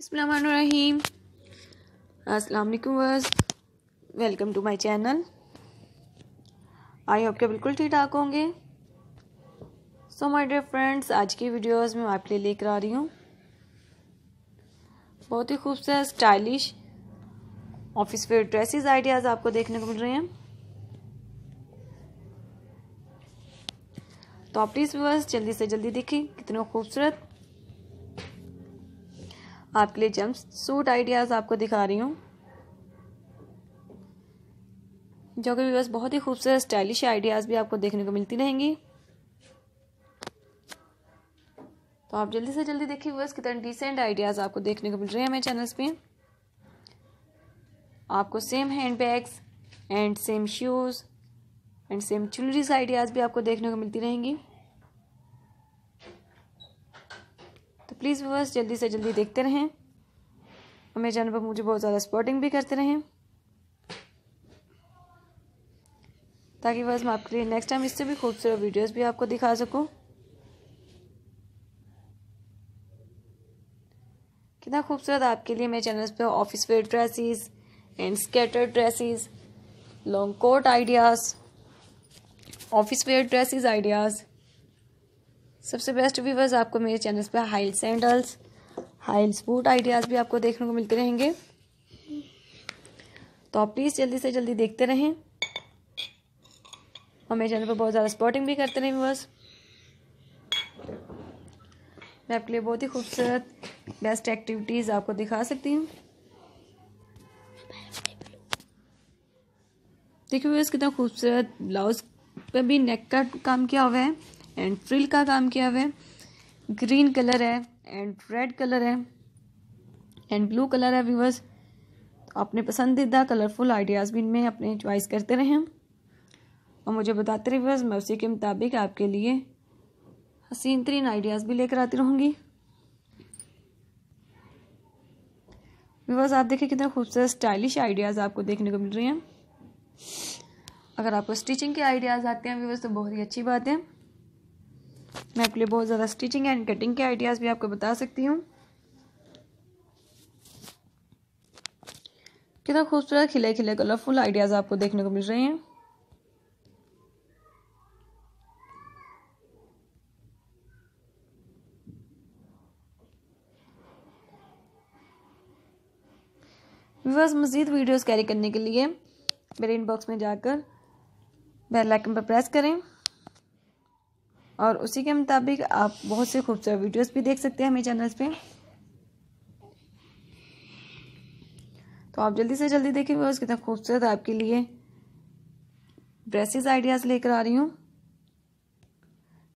अस्सलाम वालेकुम वर्स welcome to my channel I hope के बिल्कुल ठीक ठाक होंगे सो माय डियर फ्रेंड्स आज की वीडियोस में मैं आपके लिए लेकर आ रही हूँ बहुत ही खूबसूरत stylish office wear dresses ideas आपको देखने को मिल रहे हैं तो आप प्लीज़ वर्स जल्दी से जल्दी देखें कितने खूबसूरत आपके लिए जम्प सूट आइडियाज़ आपको दिखा रही हूँ जो कि बस बहुत ही खूबसूरत स्टाइलिश आइडियाज़ भी आपको देखने को मिलती रहेंगी तो आप जल्दी से जल्दी देखिए बस कितने डिसेंट आइडियाज़ आपको देखने को मिल रहे हैं हमारे चैनल्स पे आपको same hand bags and same shoes and same jewelleries ideas भी आपको देखने को मिलती रहेंगी प्लीज़ व्यूवर्स जल्दी से जल्दी देखते रहें और मेरे चैनल पर मुझे बहुत ज़्यादा स्पॉटिंग भी करते रहें ताकि बस मैं आपके लिए नेक्स्ट टाइम इससे भी खूबसूरत वीडियोस भी आपको दिखा सकूं कितना खूबसूरत आपके लिए मेरे चैनल्स पे office wear dresses and skater dresses long coat ideas office wear dresses ideas सबसे बेस्ट व्यूवर्स आपको मेरे चैनल पे हाइल सैंडल्स हाइल स्पूट आइडियाज़ भी आपको देखने को मिलते रहेंगे तो आप प्लीज़ जल्दी से जल्दी देखते रहें और मेरे चैनल पर बहुत ज़्यादा स्पॉटिंग भी करते रहें व्यूवर्स मैं आपके लिए बहुत ही खूबसूरत बेस्ट एक्टिविटीज़ आपको दिखा सकती हूँ देखिए व्यूवर्स कितना खूबसूरत ब्लाउज पे भी नेक का काम किया हुआ है एंड फ्रिल का काम किया हुआ है ग्रीन कलर है एंड रेड कलर है एंड ब्लू कलर है व्यूवर्स तो अपने पसंदीदा कलरफुल आइडियाज़ भी इनमें अपने चॉइस करते हैं और मुझे बताते रहे व्यूवर्स मैं उसी के मुताबिक आपके लिए हसीन तरीन आइडियाज़ भी लेकर आती रहूँगी व्यूवर्स आप देखें कितने खूबसूरत स्टाइलिश आइडियाज़ आपको देखने को मिल रही हैं अगर आपको स्टिचिंग के आइडियाज़ आते हैं व्यूवर्स तो बहुत ही अच्छी बात है मैं आपके लिए बहुत ज़्यादा स्टिचिंग एंड कटिंग के आइडियाज़ भी आपको बता सकती हूँ कितना खूबसूरत खिले खिले कलरफुल आइडियाज़ आपको देखने को मिल रहे हैं व्यूवर्स मज़ीद वीडियोस कैरी करने के लिए मेरे इनबॉक्स में जाकर बेल आइकन पर प्रेस करें और उसी के मुताबिक आप बहुत से खूबसूरत वीडियोस भी देख सकते हैं हमें चैनल्स पे तो आप जल्दी से जल्दी देखें व्यवर्स कितना खूबसूरत आपके लिए ड्रेसेस आइडियाज़ लेकर आ रही हूँ